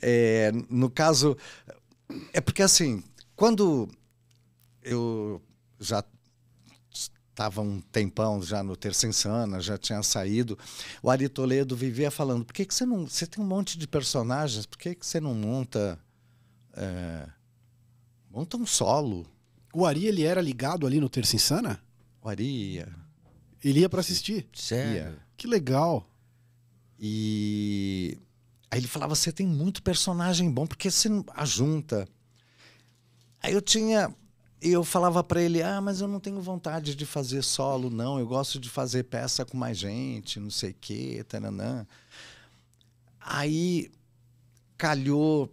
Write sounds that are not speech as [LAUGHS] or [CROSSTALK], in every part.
É, no caso, é porque assim, quando eu já estava um tempão já no Terça Insana, já tinha saído, o Ari Toledo vivia falando, por que, que você não... Você tem um monte de personagens, por que, que você não monta... É, monta um solo? O Ari, ele era ligado ali no Terça Insana? O Ari ia. Ele ia para assistir? Sério? Ia. Que legal. E Aí ele falava: você tem muito personagem bom, porque você ajunta. Aí eu tinha. Eu falava para ele: ah, mas eu não tenho vontade de fazer solo, não. Eu gosto de fazer peça com mais gente, não sei o quê, tananã. Aí calhou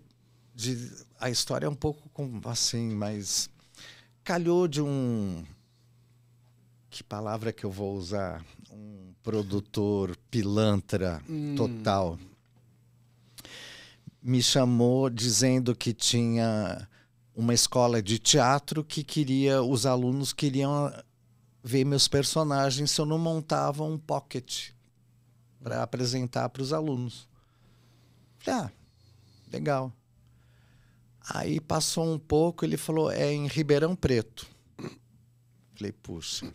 de. A história é um pouco assim, mas. Calhou de um. Que palavra que eu vou usar? Um produtor pilantra hum. total me chamou dizendo que tinha uma escola de teatro que queria os alunos queriam ver meus personagens se eu não montava um pocket para apresentar para os alunos. Falei, ah, legal. Aí passou um pouco, ele falou, é em Ribeirão Preto. Falei, puxa,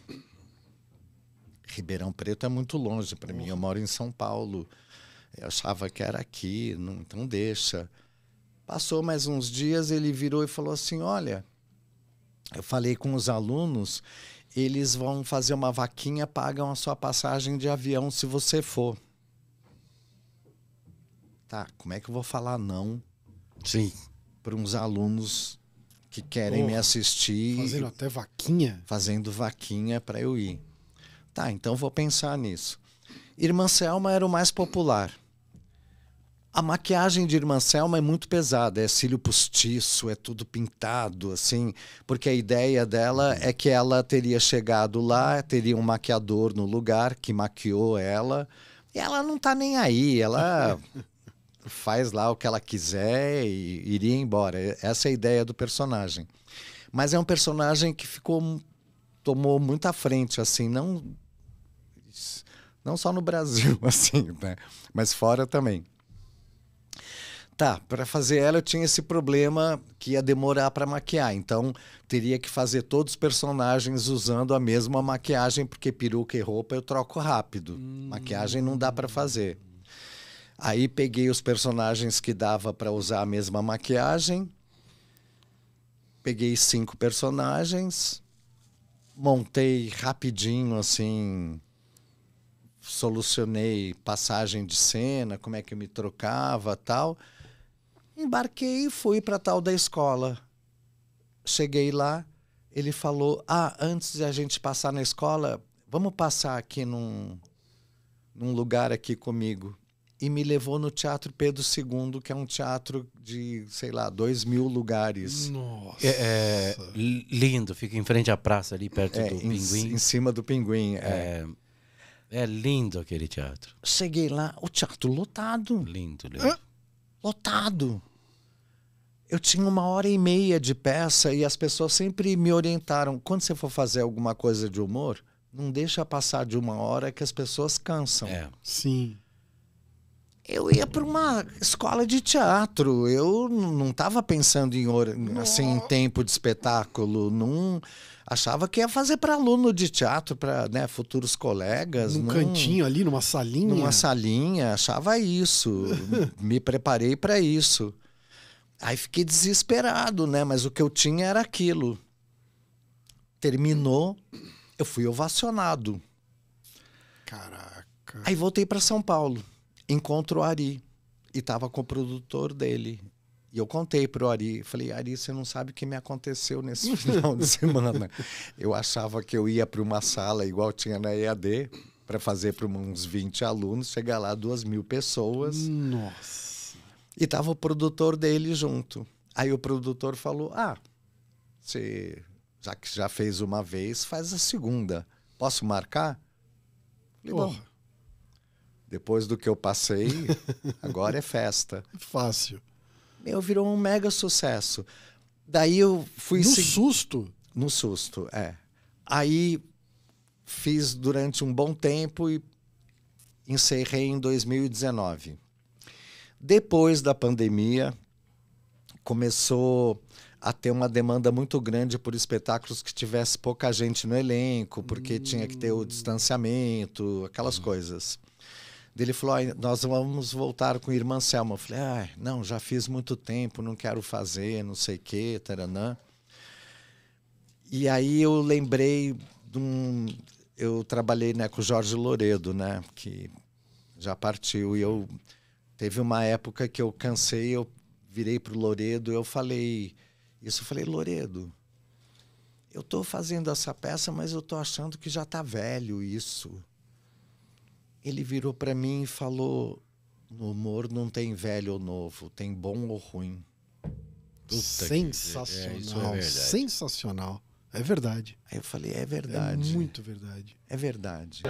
Ribeirão Preto é muito longe para mim. Eu moro em São Paulo. Eu achava que era aqui, não, então deixa. Passou mais uns dias, ele virou e falou assim: Olha, eu falei com os alunos, eles vão fazer uma vaquinha, pagam a sua passagem de avião se você for. Tá, como é que eu vou falar não? Sim. Para uns alunos que querem oh, me assistir. Fazendo até vaquinha? Fazendo vaquinha para eu ir. Tá, então vou pensar nisso. Irmã Selma era o mais popular. A maquiagem de Irmã Selma é muito pesada, é cílio postiço, é tudo pintado, assim, porque a ideia dela uhum. é que ela teria chegado lá, teria um maquiador no lugar que maquiou ela, e ela não tá nem aí, ela [LAUGHS] faz lá o que ela quiser e iria embora. Essa é a ideia do personagem. Mas é um personagem que ficou tomou muita frente, assim, não não só no Brasil, [LAUGHS] assim, né? Mas fora também. Tá, para fazer ela eu tinha esse problema que ia demorar para maquiar, então teria que fazer todos os personagens usando a mesma maquiagem, porque peruca e roupa eu troco rápido. Hum. Maquiagem não dá para fazer. Aí peguei os personagens que dava para usar a mesma maquiagem, peguei cinco personagens, montei rapidinho assim, solucionei passagem de cena, como é que eu me trocava, tal. Embarquei e fui para tal da escola. Cheguei lá, ele falou: Ah, antes de a gente passar na escola, vamos passar aqui num, num lugar aqui comigo. E me levou no Teatro Pedro II, que é um teatro de, sei lá, dois mil lugares. Nossa! É, é, lindo, fica em frente à praça ali, perto é, do em, Pinguim. Em cima do Pinguim, é. é. é. lindo aquele teatro. Cheguei lá, o teatro lotado. Lindo, lindo lotado. Eu tinha uma hora e meia de peça e as pessoas sempre me orientaram. Quando você for fazer alguma coisa de humor, não deixa passar de uma hora que as pessoas cansam. É. Sim eu ia para uma escola de teatro. Eu não estava pensando em assim em tempo de espetáculo, não achava que ia fazer para aluno de teatro, para né, futuros colegas. Num, num, cantinho ali, numa salinha. Numa salinha, achava isso. [LAUGHS] Me preparei para isso. Aí fiquei desesperado, né? Mas o que eu tinha era aquilo. Terminou, eu fui ovacionado. Caraca. Aí voltei para São Paulo encontro o Ari e estava com o produtor dele. E eu contei pro Ari, falei, Ari, você não sabe o que me aconteceu nesse [LAUGHS] final de semana. eu achava que eu ia para uma sala igual tinha na EAD para fazer para uns 20 alunos, chegar lá duas mil pessoas. Nossa. E tava o produtor dele junto. Aí o produtor falou, ah, você já que já fez uma vez, faz a segunda. Posso marcar? Falei, Porra. bom, depois do que eu passei, [LAUGHS] agora é festa. Fácil. Meu, virou um mega sucesso. Daí eu fui. No susto? No susto, é. Aí fiz durante um bom tempo e encerrei em 2019. Depois da pandemia, começou a ter uma demanda muito grande por espetáculos que tivesse pouca gente no elenco, porque hum. tinha que ter o hum. distanciamento, aquelas hum. coisas. Ele falou: nós vamos voltar com a irmã Selma. Eu falei: ah, não, já fiz muito tempo, não quero fazer, não sei o quê, taranã. E aí eu lembrei de um. Eu trabalhei né, com o Jorge Loredo, né, que já partiu. E eu. Teve uma época que eu cansei, eu virei para o Loredo, eu falei. Isso eu falei: Loredo, eu estou fazendo essa peça, mas eu estou achando que já está velho isso. Ele virou para mim e falou: no humor não tem velho ou novo, tem bom ou ruim. Puta é, sensacional, que... é, sensacional. É verdade. Aí eu falei, é, é verdade. É muito verdade. É verdade.